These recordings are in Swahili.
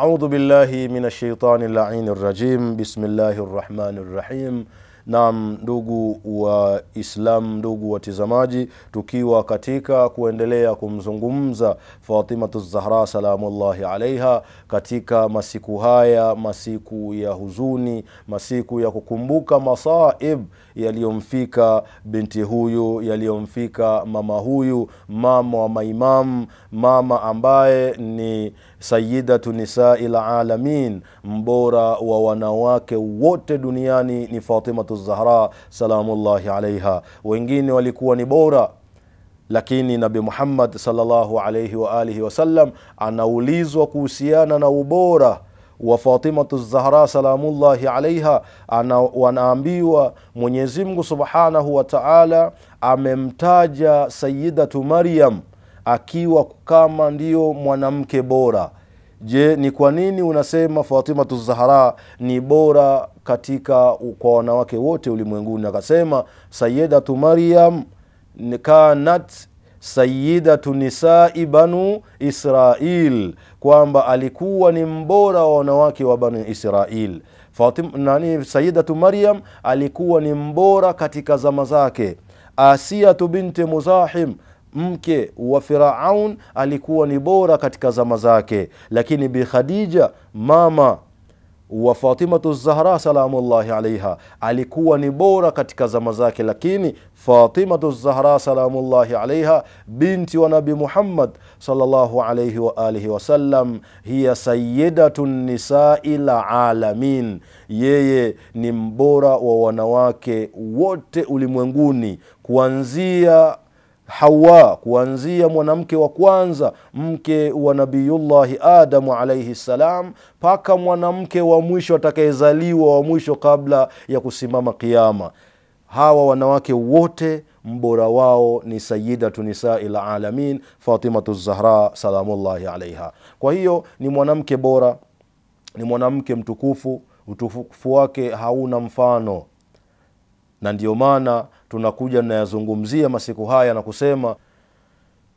audhu billahi min الشيطان اللعين الرجيم بسم rahmani rrahim nam ndugu wa Islam, ndugu watizamaji, tukiwa katika kuendelea kumzungumza Fatimatu Zahra salamullahi alaiha katika masiku haya, masiku ya huzuni, masiku ya kukumbuka masaib yaliyomfika binti huyu, yaliyomfika mama huyu, mama wa maimamu, mama ambaye ni sayidatu nisai lalamin, mbora wa wanawake wote duniani ni Fatimatu Zahra salamullahi alaiha. Wengine walikuwa ni bora lakini Nabi Muhammad sallallahu alaihi wa wasallam anaulizwa kuhusiana na ubora wa Fatimatu Zahra salamullahi alaiha, wanaambiwa mwenyezimgu subhanahu wa taala amemtaja Sayidatu Maryam akiwa kama ndiyo mwanamke bora je ni kwa nini unasema fatimatu zahara ni bora katika kwa wanawake wote ulimwenguni akasema sayidatu maryam kanat sayidatu nisai banu israil kwamba alikuwa ni mbora wa wanawake wa banu israil Fatim, nani sayidatu maryam alikuwa ni mbora katika zama zake asiyatu binti muzahim mke wa Firaun alikuwa ni bora katika zama zake, lakini Bi Khadija mama wa Fatimatu Zahra salamullahi alaiha alikuwa ni bora katika zama zake, lakini Fatimatu Zahra salamullahi alaiha binti wa Nabi Muhammad salllahu alaihi waalihi wasallam, hiya sayidatu nisai la alamin, yeye ni mbora wa wanawake wote ulimwenguni kuanzia hawa kuanzia mwanamke wa kwanza mke wa nabiyullahi adamu alaihi ssalam mpaka mwanamke wa mwisho atakayezaliwa wa mwisho kabla ya kusimama kiama hawa wanawake wote mbora wao ni sayidatu nisai lalamin fatimatu zahra salamullahi alaiha kwa hiyo ni mwanamke bora ni mwanamke mtukufu utukufu wake hauna mfano na ndio maana tunakuja nayazungumzia masiku haya na kusema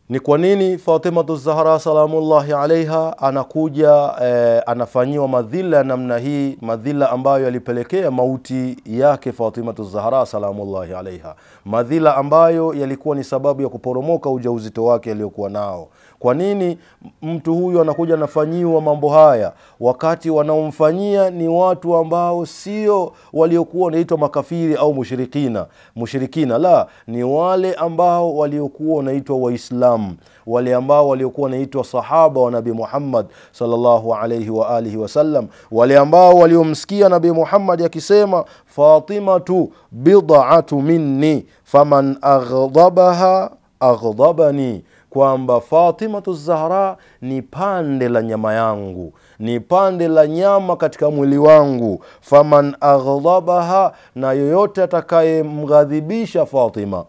ni kwa nini Fatimatu Zahra salamullahi alaiha anakuja eh, anafanyiwa madhila ya namna hii, madhila ambayo yalipelekea mauti yake Fatimatu Zahra salamullahi alaiha, madhila ambayo yalikuwa ni sababu ya kuporomoka ujauzito wake aliyokuwa nao, kwa nini mtu huyu anakuja anafanyiwa mambo haya, wakati wanaomfanyia ni watu ambao sio waliokuwa wanaitwa makafiri au mushirikina? Mushirikina la ni wale ambao waliokuwa wanaitwa Waislamu, wale ambao waliokuwa wanaitwa sahaba wa nabi Muhammad sallallahu alaihi wa alihi wasallam, wale ambao waliomsikia nabi Muhammad akisema Fatimatu bid'atu minni faman aghdhabaha aghdhabani kwamba Fatimatu Zahra ni pande la nyama yangu, ni pande la nyama katika mwili wangu. Faman aghdhabaha, na yoyote atakayemghadhibisha Fatima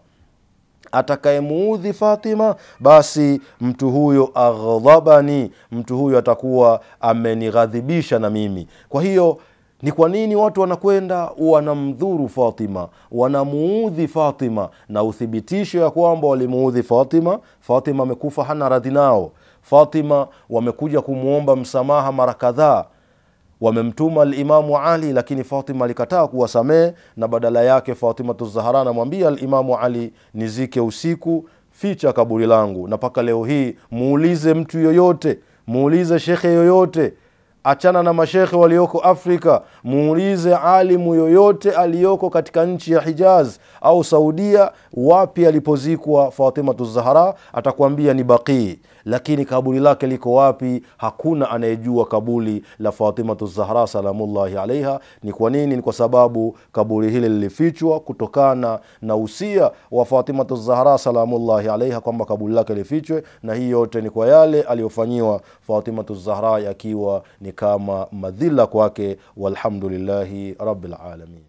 atakayemuudhi Fatima, basi mtu huyo aghdhabani, mtu huyo atakuwa amenighadhibisha na mimi. Kwa hiyo ni kwa nini watu wanakwenda wanamdhuru Fatima, wanamuudhi Fatima, na uthibitisho ya kwamba walimuudhi Fatima. Fatima amekufa hana radhi nao. Fatima wamekuja kumwomba msamaha mara kadhaa, wamemtuma alimamu Ali, lakini Fatima alikataa kuwasamehe, na badala yake Fatimatu Zahara anamwambia alimamu Ali, nizike usiku, ficha kaburi langu. Na mpaka leo hii muulize mtu yoyote, muulize shekhe yoyote achana na mashekhe walioko afrika muulize alimu yoyote aliyoko katika nchi ya hijaz au saudia wapi alipozikwa fatimatu zahara atakwambia ni baqii lakini kaburi lake liko wapi hakuna anayejua kaburi la fatimatu zahra salamullahi alaiha ni kwa nini ni kwa sababu kaburi hili lilifichwa kutokana na usia wa fatimatu zahra salamullahi alaiha kwamba kaburi lake lifichwe na hii yote ni kwa yale aliyofanyiwa fatimatu zahra yakiwa ni kama madhila kwake, walhamdulillahi rabbil alamin.